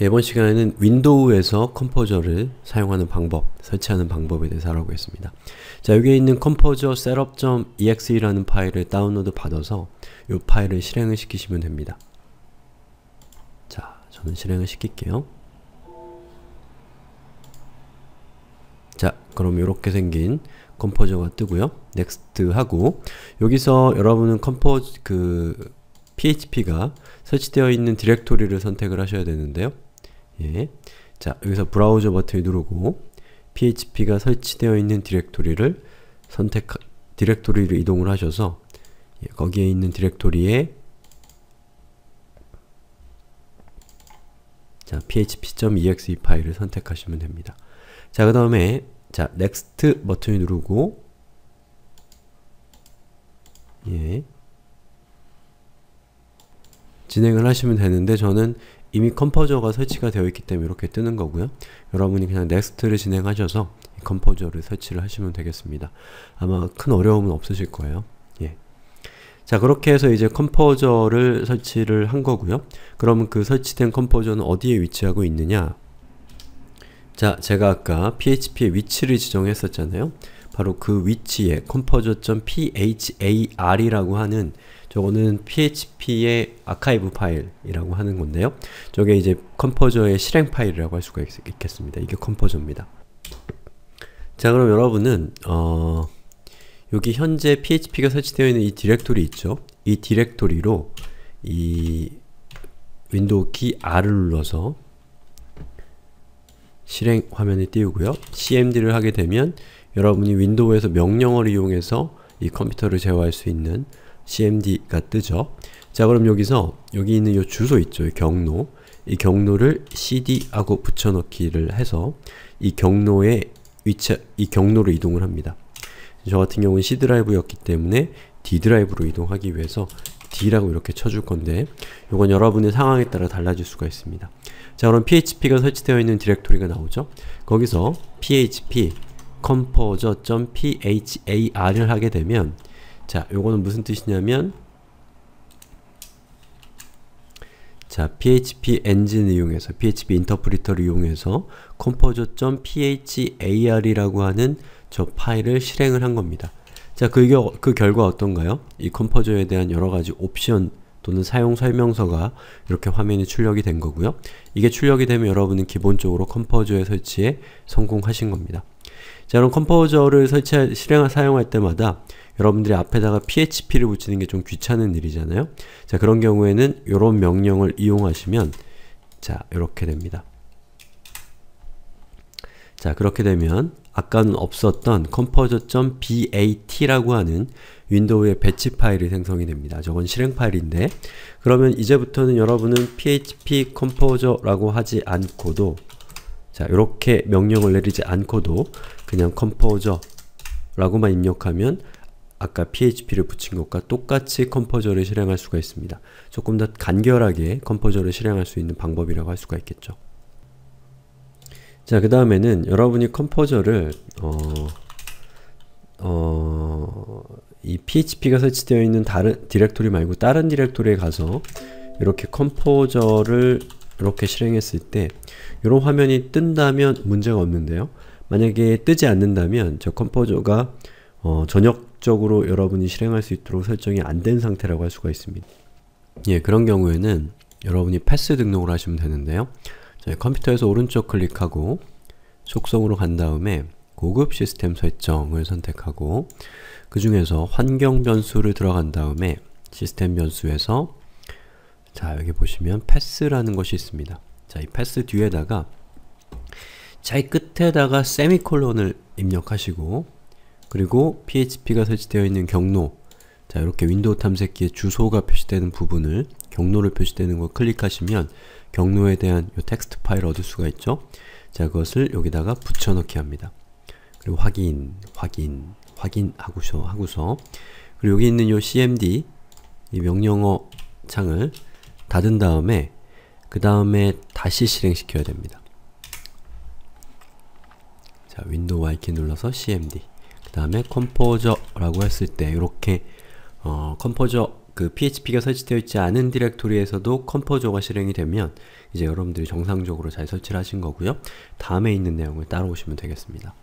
이번 시간에는 윈도우에서 컴포저를 사용하는 방법, 설치하는 방법에 대해서 알아보겠습니다. 자, 여기에 있는 컴포저 setup.exe라는 파일을 다운로드 받아서 이 파일을 실행을 시키시면 됩니다. 자, 저는 실행을 시킬게요. 자, 그럼 이렇게 생긴 컴포저가 뜨고요. 넥스트 하고 여기서 여러분은 컴포 그 PHP가 설치되어 있는 디렉토리를 선택을 하셔야 되는데요. 예. 자, 여기서 브라우저 버튼을 누르고 PHP가 설치되어 있는 디렉토리를 선택 디렉토리로 이동을 하셔서 예, 거기에 있는 디렉토리에 자, php.exe e 파일을 선택하시면 됩니다. 자, 그 다음에 자, next 버튼을 누르고 예. 진행을 하시면 되는데 저는 이미 컴포저가 설치가 되어 있기 때문에 이렇게 뜨는 거고요. 여러분이 그냥 넥스트를 진행하셔서 컴포저를 설치를 하시면 되겠습니다. 아마 큰 어려움은 없으실 거예요. 예. 자 그렇게 해서 이제 컴포저를 설치를 한 거고요. 그럼 그 설치된 컴포저는 어디에 위치하고 있느냐 자 제가 아까 php의 위치를 지정했었잖아요. 바로 그 위치에 c o m p h a r 이라고 하는 저거는 php의 아카이브 파일이라고 하는 건데요. 저게 이제 컴포저의 실행 파일이라고 할 수가 있, 겠습니다 이게 컴포저입니다. 자 그럼 여러분은 어, 여기 현재 php가 설치되어 있는 이 디렉토리 있죠? 이 디렉토리로 이 윈도우 키 R을 눌러서 실행 화면이 띄우고요. cmd를 하게 되면 여러분이 윈도우에서 명령어를 이용해서 이 컴퓨터를 제어할 수 있는 cmd가 뜨죠. 자 그럼 여기서 여기 있는 이 주소 있죠. 이 경로 이 경로를 cd하고 붙여넣기를 해서 이 경로에 위치 이 경로로 이동을 합니다. 저 같은 경우는 C 드라이브였기 때문에 D 드라이브로 이동하기 위해서 D라고 이렇게 쳐줄 건데 이건 여러분의 상황에 따라 달라질 수가 있습니다. 자 그럼 php가 설치되어 있는 디렉토리가 나오죠. 거기서 php composer.phar을 하게 되면 자, 요거는 무슨 뜻이냐면 자, PHP 엔진을 이용해서 PHP 인터프리터를 이용해서 composer.phar이라고 하는 저 파일을 실행을 한 겁니다. 자, 그, 겨, 그 결과 어떤가요? 이 컴포저에 대한 여러가지 옵션 또는 사용 설명서가 이렇게 화면에 출력이 된 거고요. 이게 출력이 되면 여러분은 기본적으로 컴포저의 설치에 성공하신 겁니다. 자, 그럼 컴포저를 설치 실행 사용할 때마다 여러분들이 앞에다가 php를 붙이는 게 좀 귀찮은 일이잖아요. 자, 그런 경우에는 이런 명령을 이용하시면 자, 이렇게 됩니다. 자, 그렇게 되면 아까는 없었던 composer.bat라고 하는 윈도우의 배치 파일이 생성이 됩니다. 저건 실행 파일인데 그러면 이제부터는 여러분은 php composer라고 하지 않고도 자, 이렇게 명령을 내리지 않고도 그냥 컴포저라고만 입력하면 아까 php를 붙인 것과 똑같이 컴포저를 실행할 수가 있습니다. 조금 더 간결하게 컴포저를 실행할 수 있는 방법이라고 할 수가 있겠죠. 자, 그 다음에는 여러분이 컴포저를 어... 어... 이 php가 설치되어 있는 다른 디렉토리 말고 다른 디렉토리에 가서 이렇게 컴포저를 이렇게 실행했을 때 이런 화면이 뜬다면 문제가 없는데요. 만약에 뜨지 않는다면 저 컴포저가 어, 전역적으로 여러분이 실행할 수 있도록 설정이 안 된 상태라고 할 수가 있습니다. 예, 그런 경우에는 여러분이 패스 등록을 하시면 되는데요. 컴퓨터에서 오른쪽 클릭하고 속성으로 간 다음에 고급 시스템 설정을 선택하고 그 중에서 환경 변수를 들어간 다음에 시스템 변수에서 자 여기 보시면 패스라는 것이 있습니다. 자이 패스 뒤에다가 자이 끝에다가 세미콜론을 입력하시고 그리고 php가 설치되어 있는 경로 자 이렇게 윈도우 탐색기에 주소가 표시되는 부분을 경로를 표시되는 걸 클릭하시면 경로에 대한 요 텍스트 파일을 얻을 수가 있죠. 자 그것을 여기다가 붙여넣기 합니다. 그리고 확인, 확인, 확인하고서 하고서 그리고 여기 있는 요 cmd 이 명령어 창을 닫은 다음에 그 다음에 다시 실행시켜야 됩니다. 자, 윈도우 Y키 눌러서 cmd 그 다음에 컴포저라고 했을 때 이렇게 어, 컴포저 그 php가 설치되어 있지 않은 디렉토리에서도 컴포저가 실행이 되면 이제 여러분들이 정상적으로 잘 설치를 하신 거고요. 다음에 있는 내용을 따라오시면 되겠습니다.